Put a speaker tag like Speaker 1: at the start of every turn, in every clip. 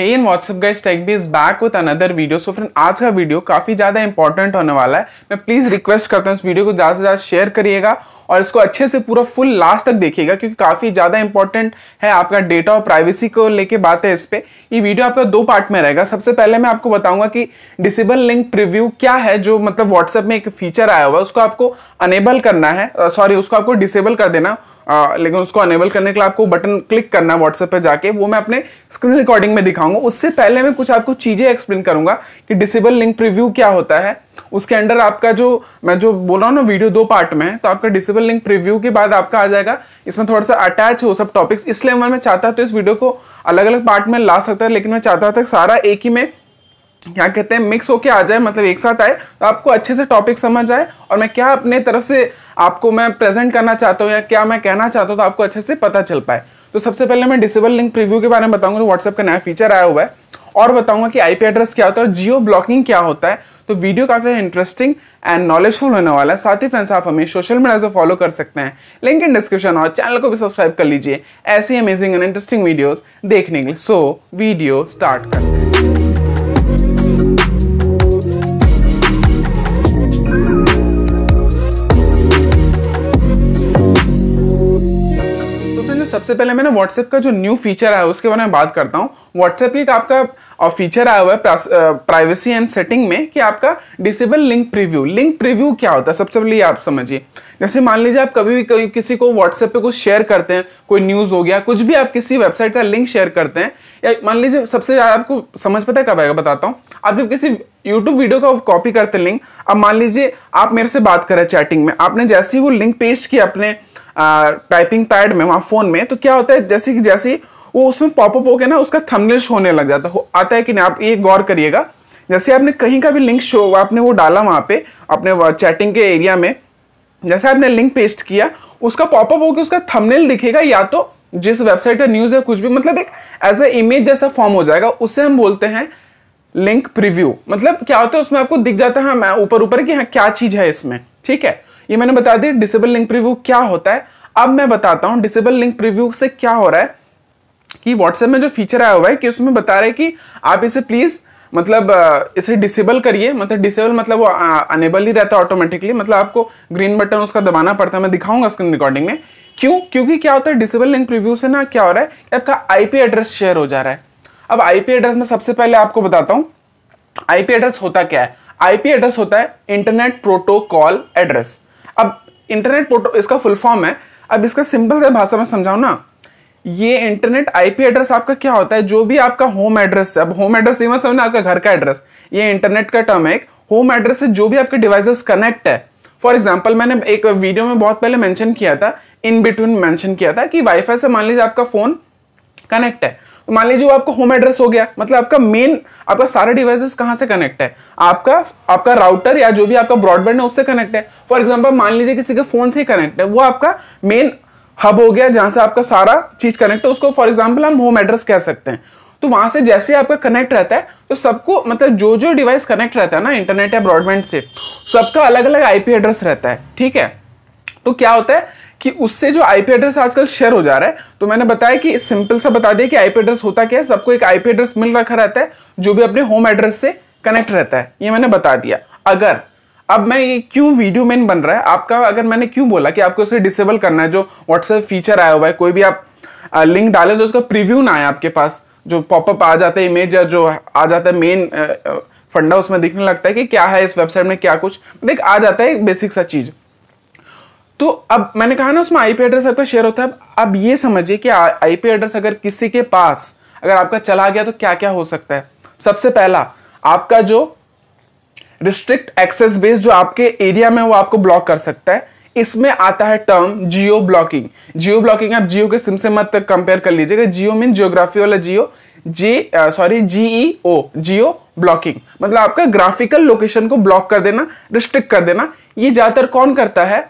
Speaker 1: Hey and what's up guys TechBee is back with another video. So friend आज का video काफ़ी ज़्यादा important होने वाला है मैं प्लीज़ रिक्वेस्ट करता हूँ इस वीडियो को ज़्यादा से ज़्यादा शेयर करिएगा और इसको अच्छे से पूरा फुल लास्ट तक देखिएगा क्योंकि काफ़ी ज़्यादा इंपॉर्टेंट है आपका डेटा और प्राइवेसी को लेके बात है इस पे ये वीडियो आपका दो पार्ट में रहेगा सबसे पहले मैं आपको बताऊंगा कि डिसेबल लिंक प्रीव्यू क्या है जो मतलब व्हाट्सएप में एक फीचर आया हुआ है उसको आपको अनेबल करना है सॉरी उसको आपको डिसेबल कर देना आ, लेकिन उसको अनेबल करने के लिए आपको बटन क्लिक करना है व्हाट्सएप पर जाके वो मैं अपने स्क्रीन रिकॉर्डिंग में दिखाऊंगा उससे पहले मैं कुछ आपको चीज़ें एक्सप्लेन करूंगा कि डिसेबल लिंक प्रीव्यू क्या होता है उसके अंडर आपका जो मैं जो बोल रहा हूँ ना वीडियो दो पार्ट में है तो आपका डिसेबल लिंक प्रिव्यू के बाद आपका आ जाएगा इसमें थोड़ा सा अटैच हो सब टॉपिक्स इसलिए मैं चाहता तो इस वीडियो को अलग अलग पार्ट में ला सकता है लेकिन मैं चाहता था सारा एक ही में क्या कहते हैं मिक्स होके आ जाए मतलब एक साथ आए तो आपको अच्छे से टॉपिक समझ आए और मैं क्या अपने तरफ से आपको मैं प्रेजेंट करना चाहता हूँ या क्या मैं कहना चाहता हूँ तो आपको अच्छे से पता चल पाए तो सबसे पहले मैं डिसेबल लिंक प्रीव्यू के बारे में बताऊंगा तो व्हाट्सएप का नया फीचर आया हुआ है और बताऊंगा कि आईपी एड्रेस क्या होता है और जियो ब्लॉकिंग क्या होता है तो वीडियो काफ़ी इंटरेस्टिंग एंड नॉलेजफुल होने वाला है साथ ही फ्रेंड्स आप हमें सोशल मीडिया से फॉलो कर सकते हैं लिंक इन डिस्क्रिप्शन और चैनल को भी सब्सक्राइब कर लीजिए ऐसी अमेजिंग एंड इंटरेस्टिंग वीडियोस देखने के लिए सो वीडियो स्टार्ट करते हैं सबसे पहले मैंने व्हाट्सएप का जो न्यू फीचर आया उसके बारे में बात करता हूँ व्हाट्सएप की आपका फीचर आया हुआ है प्राइवेसी एंड सेटिंग में कि आपका disable link preview link preview क्या होता है सबसे पहले आप समझिए जैसे मान लीजिए आप कभी भी कभी किसी को व्हाट्सएप पे कुछ शेयर करते हैं कोई न्यूज़ हो गया कुछ भी आप किसी वेबसाइट का लिंक शेयर करते हैं या मान लीजिए सबसे ज़्यादा आपको समझ पता है कब आएगा बताता हूँ आप जब किसी यूट्यूब वीडियो का कॉपी करते हैं लिंक अब मान लीजिए आप मेरे से बात करें चैटिंग में आपने जैसे ही वो लिंक पेस्ट किया अपने टाइपिंग पैड में वहाँ फ़ोन में तो क्या होता है जैसे कि जैसे वो उसमें पॉपअप होकर ना उसका थंबनेल होने लग जाता है आता है कि नहीं आप ये गौर करिएगा जैसे आपने कहीं का भी लिंक शो आपने वो डाला वहाँ पे अपने चैटिंग के एरिया में जैसे आपने लिंक पेस्ट किया उसका पॉपअप होकर उसका थंबनेल दिखेगा या तो जिस वेबसाइट का न्यूज़ है कुछ भी मतलब एक एज अ इमेज जैसा फॉर्म हो जाएगा उससे हम बोलते हैं लिंक प्रिव्यू मतलब क्या होता है उसमें आपको दिख जाता है हाँ मैं ऊपर ऊपर कि हाँ क्या चीज़ है इसमें ठीक है ये मैंने बता दी डिसेबल लिंक प्रिव्यू क्या होता है अब मैं बताता हूं डिसेबल लिंक प्रिव्यू से क्या हो रहा है कि व्हाट्सएप में जो फीचर आया हुआ है कि उसमें बता रहे कि आप इसे प्लीज मतलब इसे डिसेबल करिए मतलब डिसेबल मतलब वो अनेबल ही रहता है ऑटोमेटिकली मतलब आपको ग्रीन बटन उसका दबाना पड़ता है मैं दिखाऊंगा स्क्रीन रिकॉर्डिंग में क्यों क्योंकि क्या होता है डिसेबल लिंक प्रीव्यू से ना क्या हो रहा है कि आपका आईपी एड्रेस शेयर हो जा रहा है अब आईपी एड्रेस में सबसे पहले आपको बताता हूँ आईपी एड्रेस होता क्या है आईपी एड्रेस होता है इंटरनेट प्रोटोकॉल एड्रेस अब इंटरनेट पोर्टल इसका फुल फॉर्म है अब इसका सिंपल से भाषा में समझाओ ना ये इंटरनेट आईपी एड्रेस आपका क्या होता है जो भी आपका होम एड्रेस है अब होम एड्रेस ये मत समझना आपका घर का एड्रेस ये इंटरनेट का टर्म है एक होम एड्रेस से जो भी आपके डिवाइसेस कनेक्ट है फॉर एग्जाम्पल मैंने एक वीडियो में बहुत पहले मेंशन किया था इन बिटवीन मेंशन किया था कि वाईफाई से मान लीजिए आपका फोन कनेक्ट है तो मान लीजिए वो आपका होम एड्रेस हो गया मतलब आपका मेन आपका सारा डिवाइसेस कहाँ से कनेक्ट है आपका आपका राउटर या जो भी आपका ब्रॉडबैंड है उससे कनेक्ट है फॉर एग्जाम्पल मान लीजिए किसी के फोन से कनेक्ट है वो आपका मेन हब हो गया जहाँ से आपका सारा चीज कनेक्ट है उसको फॉर एग्जाम्पल हम होम एड्रेस कह सकते हैं तो वहां से जैसे आपका कनेक्ट रहता है तो सबको मतलब जो जो डिवाइस कनेक्ट रहता है ना इंटरनेट या ब्रॉडबैंड से सबका अलग अलग आईपी एड्रेस रहता है ठीक है तो क्या होता है कि उससे जो आईपी एड्रेस आजकल शेयर हो जा रहा है तो मैंने बताया कि सिंपल सा बता दिया कि आईपी एड्रेस होता क्या है सबको एक आईपी एड्रेस मिल रखा रहता है जो भी अपने होम एड्रेस से कनेक्ट रहता है ये मैंने बता दिया अगर अब मैं ये क्यों वीडियो मेन बन रहा है आपका अगर मैंने क्यों बोला कि आपको इसे डिसेबल करना है जो व्हाट्सएप फीचर आया हुआ है कोई भी आप लिंक डालें तो उसका प्रिव्यू ना आए आपके पास जो पॉपअप आ जाता है इमेज या जो आ जाता है मेन फंडा उसमें दिखने लगता है कि क्या है इस वेबसाइट में क्या कुछ देख आ जाता है बेसिक सा चीज़ तो अब मैंने कहा ना उसमें आईपी एड्रेस आपका शेयर होता है अब ये समझिए कि आईपी एड्रेस अगर किसी के पास अगर आपका चला गया तो क्या क्या हो सकता है सबसे पहला आपका जो रिस्ट्रिक्ट एक्सेस बेस जो आपके एरिया में वो आपको ब्लॉक कर सकता है इसमें आता है term geo blocking geo blocking आप जियो के सिम से मत कंपेयर कर लीजिएगा जियो मीन जियोग्राफी वाला जियो जी सॉरी ओ जियो ब्लॉकिंग मतलब आपका ग्राफिकल लोकेशन को ब्लॉक कर देना रिस्ट्रिक्ट कर देना ये ज्यादातर कौन करता है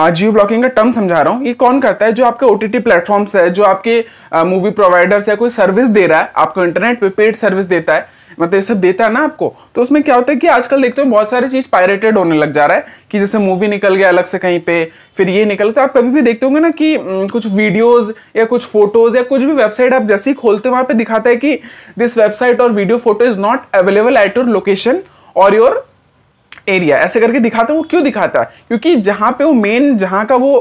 Speaker 1: आज ब्लॉकिंग का टर्म समझा रहा हूँ ये कौन करता है जो आपके ओ टी प्लेटफॉर्म्स है जो आपके मूवी प्रोवाइडर्स है कोई सर्विस दे रहा है आपको इंटरनेट पे पेड सर्विस देता है मतलब ये सब देता है ना आपको तो उसमें क्या होता है कि आजकल देखते हैं बहुत सारी चीज़ पायरेटेड होने लग जा रहा है कि जैसे मूवी निकल गया अलग से कहीं पे फिर ये निकल तो आप कभी भी देखते होंगे ना कि कुछ वीडियोस या कुछ फोटोज या कुछ भी वेबसाइट आप जैसे ही खोलते हो वहाँ पे दिखाता है कि दिस वेबसाइट और video photo is not available at your location और योर एरिया ऐसे करके दिखाता है वो क्यों दिखाता है क्योंकि जहां पे वो मेन जहां का वो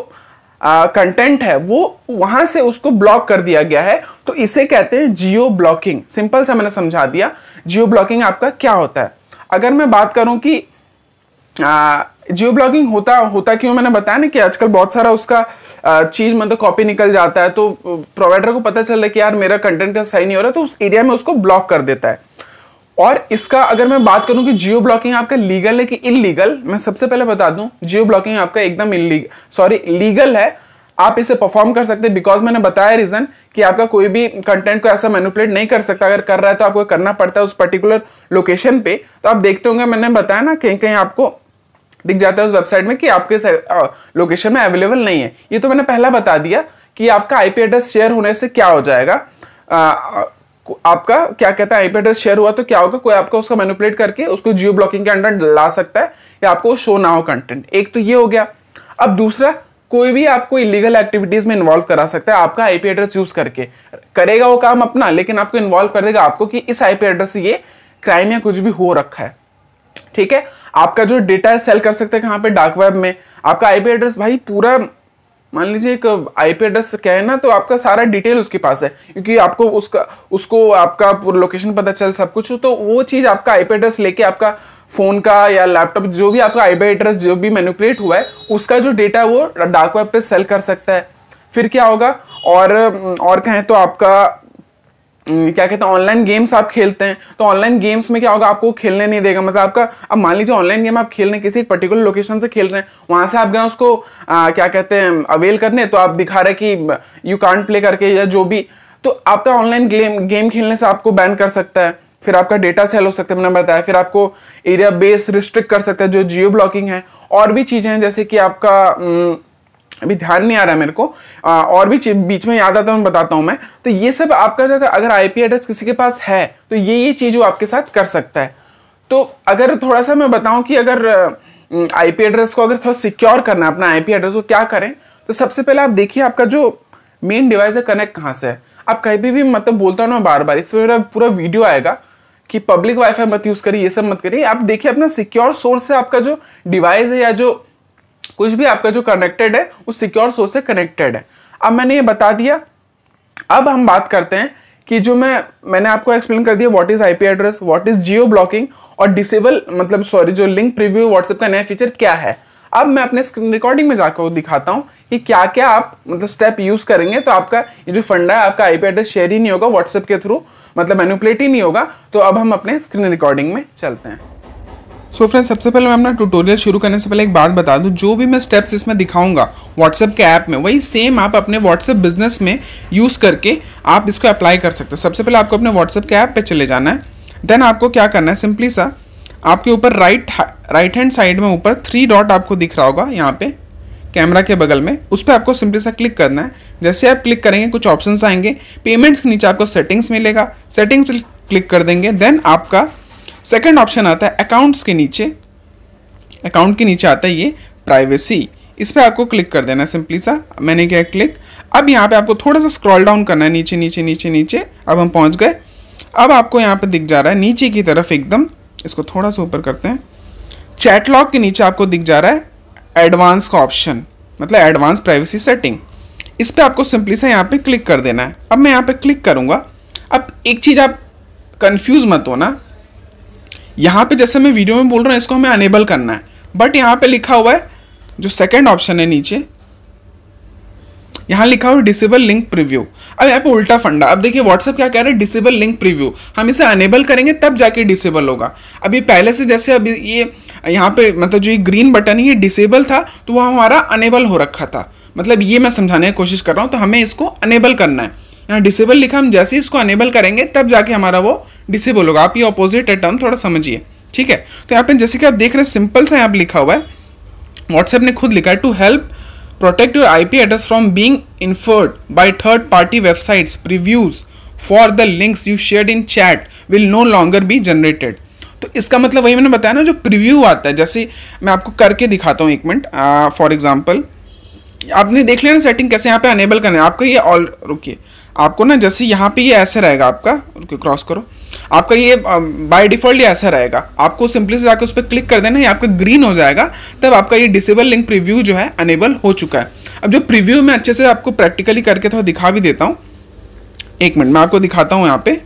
Speaker 1: कंटेंट है वो वहां से उसको ब्लॉक कर दिया गया है तो इसे कहते हैं जियो ब्लॉकिंग सिंपल सा मैंने समझा दिया जियो ब्लॉकिंग आपका क्या होता है अगर मैं बात करूं कि आ, जियो ब्लॉगिंग होता होता क्यों मैंने बताया ना कि आजकल बहुत सारा उसका चीज़ मतलब कॉपी निकल जाता है तो प्रोवाइडर को पता चल रहा है कि यार मेरा कंटेंट सही नहीं हो रहा तो उस एरिया में उसको ब्लॉक कर देता है और इसका अगर मैं बात करूं कि जियो ब्लॉकिंग आपका लीगल है कि इलीगल मैं सबसे पहले बता दूं जियो ब्लॉकिंग आपका एकदम इलीगल सॉरी लीगल है आप इसे परफॉर्म कर सकते हैं बिकॉज मैंने बताया रीजन कि आपका कोई भी कंटेंट को ऐसा मैनुपलेट नहीं कर सकता अगर कर रहा है तो आपको करना पड़ता है उस पर्टिकुलर लोकेशन पे तो आप देखते होंगे मैंने बताया ना कहीं कहीं आपको दिख जाता है उस वेबसाइट में कि आपके लोकेशन में अवेलेबल नहीं है ये तो मैंने पहला बता दिया कि आपका आईपी एड्रेस शेयर होने से क्या हो जाएगा आपका क्या कहता है आईपी एड्रेस शेयर हुआ तो क्या होगा कोई आपका उसका मैनुपलेट करके उसको जियो ब्लॉकिंग के अंडर ला सकता है या आपको शो ना हो कंटेंट एक तो ये हो गया अब दूसरा कोई भी आपको इलीगल एक्टिविटीज में इन्वॉल्व करा सकता है आपका आईपी एड्रेस यूज करके करेगा वो काम अपना लेकिन आपको इन्वॉल्व कर देगा आपको कि इस आईपी एड्रेस से ये क्राइम या कुछ भी हो रखा है ठीक है आपका जो डेटा है सेल कर सकते हैं कहाँ पे डार्क वेब में आपका आईपी एड्रेस भाई पूरा मान लीजिए एक आईपी एड्रेस क्या है ना तो आपका सारा डिटेल उसके पास है क्योंकि आपको उसका उसको आपका लोकेशन पता चल सब कुछ तो वो चीज़ आपका आईपी एड्रेस लेके आपका फ़ोन का या लैपटॉप जो भी आपका आईपी एड्रेस जो भी मैनुपलेट हुआ है उसका जो डेटा है वो डार्क वेब पे सेल कर सकता है फिर क्या होगा और और कहें तो आपका क्या कहते हैं ऑनलाइन गेम्स आप खेलते हैं तो ऑनलाइन गेम्स में क्या होगा आपको खेलने नहीं देगा मतलब आपका अब मान लीजिए ऑनलाइन गेम आप खेल रहे हैं किसी पर्टिकुलर लोकेशन से खेल रहे हैं वहाँ से आप गए उसको आ, क्या कहते हैं अवेल करने तो आप दिखा रहे कि यू कांट प्ले करके या जो भी तो आपका ऑनलाइन गेम गेम खेलने से आपको बैन कर सकता है फिर आपका डेटा सेल हो सकता है मैंने बताया फिर आपको एरिया बेस रिस्ट्रिक्ट कर सकता है जो जियो ब्लॉकिंग है और भी चीज़ें हैं जैसे कि आपका अभी ध्यान नहीं आ रहा है मेरे को आ, और भी बीच में याद आता है बताता हूँ मैं तो ये सब आपका जगह अगर आईपी एड्रेस किसी के पास है तो ये ये चीज़ वो आपके साथ कर सकता है तो अगर थोड़ा सा मैं बताऊँ कि अगर आईपी एड्रेस को अगर थोड़ा सिक्योर करना है अपना आईपी एड्रेस को क्या करें तो सबसे पहले आप देखिए आपका जो मेन डिवाइस है कनेक्ट कहाँ से है आप कहीं भी, भी मतलब बोलता हूँ ना बार बार इसमें मेरा पूरा वीडियो आएगा कि पब्लिक वाईफाई मत यूज़ करिए ये सब मत करिए आप देखिए अपना सिक्योर सोर्स से आपका जो डिवाइस है या जो कुछ भी आपका जो कनेक्टेड है वो सिक्योर सोर्स से कनेक्टेड है अब मैंने ये बता दिया अब हम बात करते हैं कि जो मैं मैंने आपको एक्सप्लेन कर दिया what is IP address what is geo blocking और डिसेबल मतलब सॉरी जो लिंक प्रीव्यू व्हाट्सएप का नया फीचर क्या है अब मैं अपने स्क्रीन रिकॉर्डिंग में जाकर दिखाता हूँ कि क्या क्या आप मतलब स्टेप यूज करेंगे तो आपका ये जो फंडा है आपका आईपी एड्रेस शेयर ही नहीं होगा व्हाट्सएप के थ्रू मतलब मैनुपलेट ही नहीं होगा तो अब हम अपने स्क्रीन रिकॉर्डिंग में चलते हैं सो so फ्रेंड्स सबसे पहले मैं अपना ट्यूटोरियल शुरू करने से पहले एक बात बता दूं जो भी मैं स्टेप्स इसमें दिखाऊंगा व्हाट्सएप के ऐप में वही सेम आप अपने व्हाट्सएप बिजनेस में यूज़ करके आप इसको अप्लाई कर सकते हैं सबसे पहले आपको अपने व्हाट्सएप के ऐप पे चले जाना है देन आपको क्या करना है सिंपली सा आपके ऊपर राइट राइट हैंड साइड में ऊपर थ्री डॉट आपको दिख रहा होगा यहाँ पे कैमरा के बगल में उस पर आपको सिंपली सा क्लिक करना है जैसे आप क्लिक करेंगे कुछ ऑप्शंस आएंगे पेमेंट्स के नीचे आपको सेटिंग्स मिलेगा सेटिंग्स क्लिक कर देंगे देन आपका सेकेंड ऑप्शन आता है अकाउंट्स के नीचे अकाउंट के नीचे आता है ये प्राइवेसी इस पर आपको क्लिक कर देना सिंपली सा मैंने क्या क्लिक अब यहाँ पे आपको थोड़ा सा स्क्रॉल डाउन करना है नीचे नीचे नीचे नीचे अब हम पहुँच गए अब आपको यहाँ पे दिख जा रहा है नीचे की तरफ एकदम इसको थोड़ा सा ऊपर करते हैं चैट लॉक के नीचे आपको दिख जा रहा है एडवांस का ऑप्शन मतलब एडवांस प्राइवेसी सेटिंग इस पर आपको सिंपली सा यहाँ पर क्लिक कर देना है अब मैं यहाँ पर क्लिक करूँगा अब एक चीज़ आप कन्फ्यूज मत होना यहाँ पे जैसे मैं वीडियो में बोल रहा हूँ इसको हमें अनेबल करना है बट यहाँ पे लिखा हुआ है जो सेकेंड ऑप्शन है नीचे यहाँ लिखा हुआ डिसेबल लिंक प्रीव्यू अब यहाँ पे उल्टा फंडा अब देखिए व्हाट्सअप क्या कह रहा है डिसेबल लिंक प्रीव्यू हम इसे अनेबल करेंगे तब जाके डिसेबल होगा अभी पहले से जैसे अभी ये यहाँ पे मतलब जो ये ग्रीन बटन है ये डिसेबल था तो वह हमारा अनेबल हो रखा था मतलब ये मैं समझाने की कोशिश कर रहा हूँ तो हमें इसको अनेबल करना है यहाँ डिसेबल लिखा हम जैसे ही इसको अनेबल करेंगे तब जाके हमारा वो डिसेबल होगा आप ये ऑपोजिट है टर्म थोड़ा समझिए ठीक है तो यहाँ पे जैसे कि आप देख रहे हैं सिंपल सा यहाँ लिखा हुआ है व्हाट्सएप ने खुद लिखा है to help protect your I P address from being inferred by third party websites previews for the links you share in chat will no longer be generated तो इसका मतलब वही मैंने बताया ना जो प्रिव्यू आता है जैसे मैं आपको करके दिखाता हूँ एक मिनट फॉर एग्जाम्पल आपने देख लिया ना सेटिंग कैसे यहाँ पे अनेबल करना है आपको ये ऑल रुकिए आपको ना जैसे यहाँ पे ये ऐसा रहेगा आपका क्रॉस करो आपका ये बाय डिफ़ॉल्ट ये ऐसा रहेगा आपको सिंपली से जाकर उस पर क्लिक कर देना ये आपका ग्रीन हो जाएगा तब आपका ये डिसेबल लिंक प्रीव्यू जो है अनेबल हो चुका है अब जो प्रीव्यू मैं अच्छे से आपको प्रैक्टिकली करके थोड़ा दिखा भी देता हूँ एक मिनट मैं आपको दिखाता हूँ यहाँ पे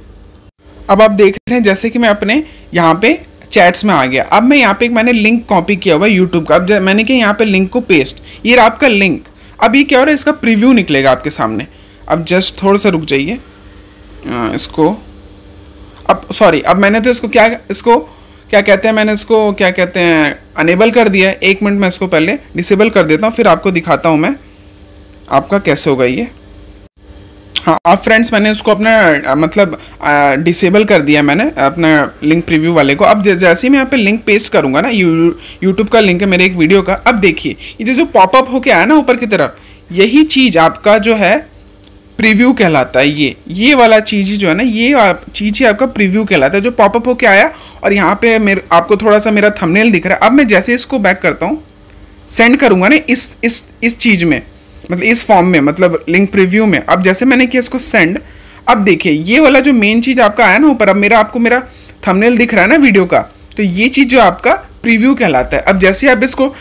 Speaker 1: अब आप देख रहे हैं जैसे कि मैं अपने यहाँ पे चैट्स में आ गया अब मैं यहाँ पे एक मैंने लिंक कॉपी किया हुआ है यूट्यूब का अब मैंने कि यहाँ पे लिंक को पेस्ट ये आपका लिंक अब ये क्या हो रहा है इसका प्रीव्यू निकलेगा आपके सामने अब जस्ट थोड़ा सा रुक जाइए इसको अब सॉरी अब मैंने तो इसको क्या इसको क्या कहते हैं मैंने इसको क्या कहते हैं अनेबल कर दिया है एक मिनट मैं इसको पहले डिसेबल कर देता हूँ फिर आपको दिखाता हूँ मैं आपका कैसे होगा ये हाँ आप फ्रेंड्स मैंने उसको अपना मतलब डिसेबल कर दिया मैंने अपना लिंक प्रीव्यू वाले को अब जैसे ही मैं यहाँ पे लिंक पेस्ट करूँगा ना यू यूट्यूब का लिंक है मेरे एक वीडियो का अब देखिए ये जो पॉपअप होके आया ना ऊपर की तरफ यही चीज़ आपका जो है प्रीव्यू कहलाता है ये ये वाला चीज़ ही जो है ना ये चीज़ ही आपका प्रीव्यू कहलाता है जो पॉपअप होके आया और यहाँ पे मेरे आपको थोड़ा सा मेरा थंबनेल दिख रहा है अब मैं जैसे इसको बैक करता हूँ सेंड करूँगा ना इस इस इस चीज़ में मतलब इस फॉर्म में मतलब लिंक प्रीव्यू में अब जैसे मैंने किया इसको सेंड अब देखिए ये वाला जो मेन चीज़ आपका आया ना ऊपर अब मेरा आपको मेरा थंबनेल दिख रहा है ना वीडियो का तो ये चीज़ जो आपका प्रीव्यू कहलाता है अब जैसे आप इसको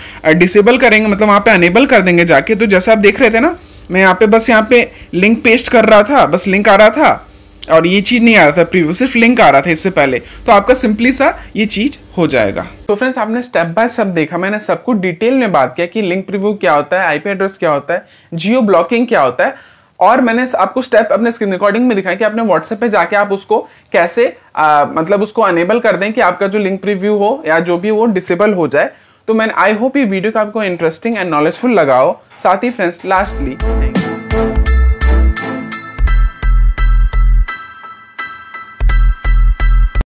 Speaker 1: डिसेबल करेंगे मतलब वहाँ पे अनेबल कर देंगे जाके तो जैसे आप देख रहे थे ना मैं यहाँ पे बस यहाँ पे लिंक पेस्ट कर रहा था बस लिंक आ रहा था और ये चीज़ नहीं आ रहा था प्रीव्यू सिर्फ लिंक आ रहा था इससे पहले तो आपका सिंपली सा ये चीज़ हो जाएगा तो फ्रेंड्स आपने स्टेप बाय स्टेप देखा मैंने सबको डिटेल में बात किया कि लिंक प्रीव्यू क्या होता है आईपी एड्रेस क्या होता है जियो ब्लॉकिंग क्या होता है और मैंने आपको स्टेप अपने स्क्रीन रिकॉर्डिंग में दिखाया कि आपने व्हाट्सएप पे जाके आप उसको कैसे आ, मतलब उसको अनेबल कर दें कि आपका जो लिंक प्रीव्यू हो या जो भी वो डिसेबल हो जाए तो मैंने आई होप ये वीडियो का आपको इंटरेस्टिंग एंड नॉलेजफुल लगाओ साथ ही फ्रेंड्स लास्टली थैंक यू